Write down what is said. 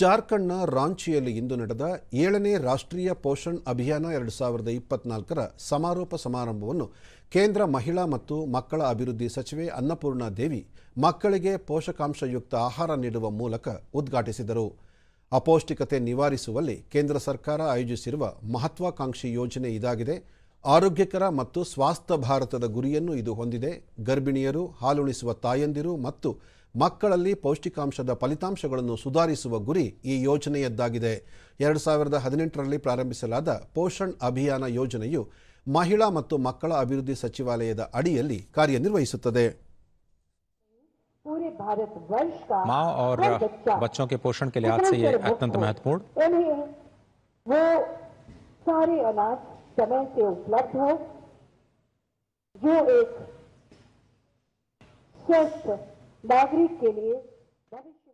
ಜಾರ್ಖಂಡ್ನ ರಾಂಚಿಯಲ್ಲಿ ಇಂದು ನಡೆದ ಏಳನೇ ರಾಷ್ಟ್ರೀಯ ಪೋಷಣ್ ಅಭಿಯಾನ ಎರಡು ಸಾವಿರದ ಇಪ್ಪತ್ನಾಲ್ಕರ ಸಮಾರೋಪ ಸಮಾರಂಭವನ್ನು ಕೇಂದ್ರ ಮಹಿಳಾ ಮತ್ತು ಮಕ್ಕಳ ಅಭಿವೃದ್ಧಿ ಸಚಿವೆ ಅನ್ನಪೂರ್ಣ ದೇವಿ ಮಕ್ಕಳಿಗೆ ಪೋಷಕಾಂಶಯುಕ್ತ ಆಹಾರ ನೀಡುವ ಮೂಲಕ ಉದ್ಘಾಟಿಸಿದರು ಅಪೌಷ್ಟಿಕತೆ ನಿವಾರಿಸುವಲ್ಲಿ ಕೇಂದ್ರ ಸರ್ಕಾರ ಆಯೋಜಿಸಿರುವ ಮಹತ್ವಾಕಾಂಕ್ಷಿ ಯೋಜನೆ ಇದಾಗಿದೆ ಆರೋಗ್ಯಕರ ಮತ್ತು ಸ್ವಾಸ್ಥ್ಯ ಭಾರತದ ಗುರಿಯನ್ನು ಇದು ಹೊಂದಿದೆ ಗರ್ಭಿಣಿಯರು ಹಾಲುಣಿಸುವ ತಾಯಂದಿರು ಮತ್ತು ಮಕ್ಕಳಲ್ಲಿ ಪೌಷ್ಟಿಕಾಂಶದ ಫಲಿತಾಂಶಗಳನ್ನು ಸುಧಾರಿಸುವ ಗುರಿ ಈ ಯೋಜನೆಯದ್ದಾಗಿದೆ ಎರಡು ಸಾವಿರದ ಹದಿನೆಂಟರಲ್ಲಿ ಪ್ರಾರಂಭಿಸಲಾದ ಪೋಷಣ್ ಅಭಿಯಾನ ಯೋಜನೆಯು ಮಹಿಳಾ ಮತ್ತು ಮಕ್ಕಳ ಅಭಿವೃದ್ಧಿ ಸಚಿವಾಲಯದ ಅಡಿಯಲ್ಲಿ ಕಾರ್ಯನಿರ್ವಹಿಸುತ್ತದೆ माँ नागरिक के लिए भविष्य